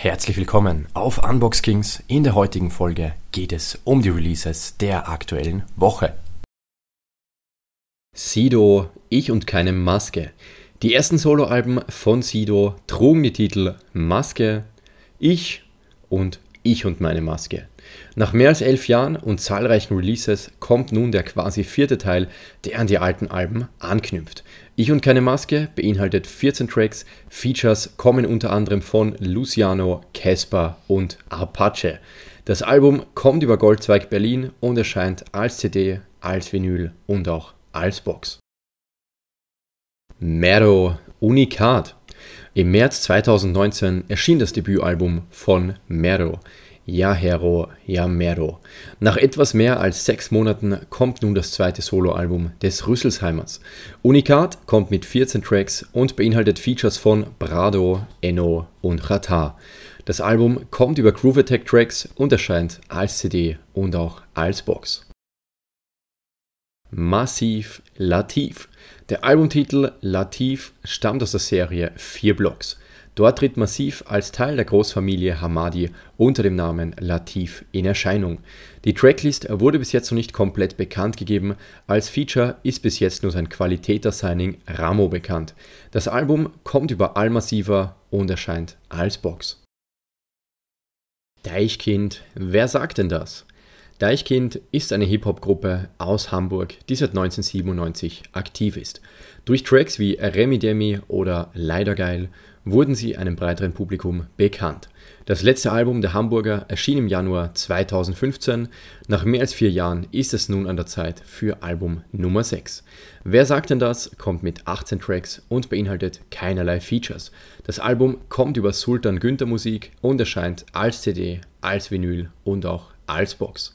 Herzlich willkommen auf Unbox Kings. In der heutigen Folge geht es um die Releases der aktuellen Woche. Sido, ich und keine Maske. Die ersten Soloalben von Sido trugen die Titel Maske, Ich und Ich und meine Maske. Nach mehr als elf Jahren und zahlreichen Releases kommt nun der quasi vierte Teil, der an die alten Alben anknüpft. Ich und keine Maske beinhaltet 14 Tracks, Features kommen unter anderem von Luciano, Casper und Apache. Das Album kommt über Goldzweig Berlin und erscheint als CD, als Vinyl und auch als Box. Mero Unikat. Im März 2019 erschien das Debütalbum von Mero. Jahero Yamero. Nach etwas mehr als sechs Monaten kommt nun das zweite Soloalbum des Rüsselsheimers. Unikat kommt mit 14 Tracks und beinhaltet Features von Brado, Enno und Rata. Das Album kommt über Groove Attack Tracks und erscheint als CD und auch als Box. Massiv Latif. Der Albumtitel Latif stammt aus der Serie 4 Blocks. Dort tritt Massiv als Teil der Großfamilie Hamadi unter dem Namen Latif in Erscheinung. Die Tracklist wurde bis jetzt noch nicht komplett bekannt gegeben, als Feature ist bis jetzt nur sein Qualitäter-Signing Ramo bekannt. Das Album kommt über Allmassiver und erscheint als Box. Deichkind, wer sagt denn das? Deichkind ist eine Hip-Hop-Gruppe aus Hamburg, die seit 1997 aktiv ist. Durch Tracks wie Remi Demi oder Leider Geil wurden sie einem breiteren Publikum bekannt. Das letzte Album der Hamburger erschien im Januar 2015. Nach mehr als vier Jahren ist es nun an der Zeit für Album Nummer 6. Wer sagt denn das? Kommt mit 18 Tracks und beinhaltet keinerlei Features. Das Album kommt über Sultan Günther Musik und erscheint als CD, als Vinyl und auch als Box.